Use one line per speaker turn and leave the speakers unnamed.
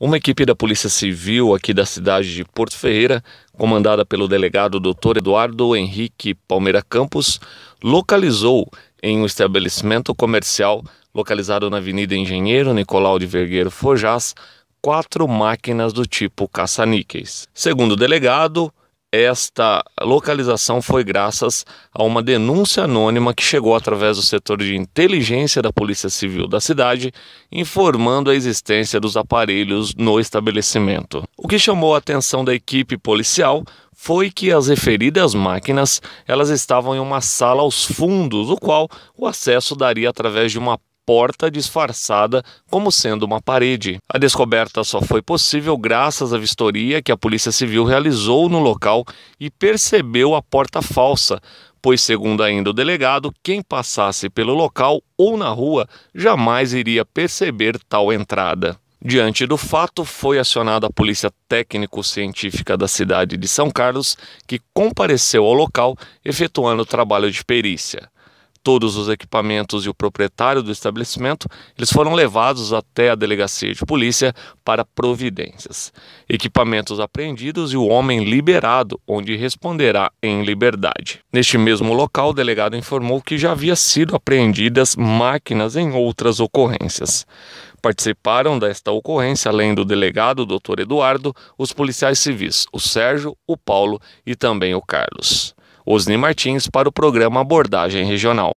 Uma equipe da Polícia Civil aqui da cidade de Porto Ferreira, comandada pelo delegado Dr. Eduardo Henrique Palmeira Campos, localizou em um estabelecimento comercial localizado na Avenida Engenheiro Nicolau de Vergueiro Forjás quatro máquinas do tipo caça-níqueis. Segundo o delegado, esta localização foi graças a uma denúncia anônima que chegou através do setor de inteligência da Polícia Civil da cidade, informando a existência dos aparelhos no estabelecimento. O que chamou a atenção da equipe policial foi que as referidas máquinas elas estavam em uma sala aos fundos, o qual o acesso daria através de uma porta disfarçada como sendo uma parede. A descoberta só foi possível graças à vistoria que a Polícia Civil realizou no local e percebeu a porta falsa, pois, segundo ainda o delegado, quem passasse pelo local ou na rua jamais iria perceber tal entrada. Diante do fato, foi acionada a Polícia Técnico-Científica da cidade de São Carlos, que compareceu ao local efetuando o trabalho de perícia todos os equipamentos e o proprietário do estabelecimento, eles foram levados até a delegacia de polícia para providências. Equipamentos apreendidos e o homem liberado, onde responderá em liberdade. Neste mesmo local, o delegado informou que já havia sido apreendidas máquinas em outras ocorrências. Participaram desta ocorrência, além do delegado, Dr. Eduardo, os policiais civis, o Sérgio, o Paulo e também o Carlos. Osni Martins para o programa Abordagem Regional.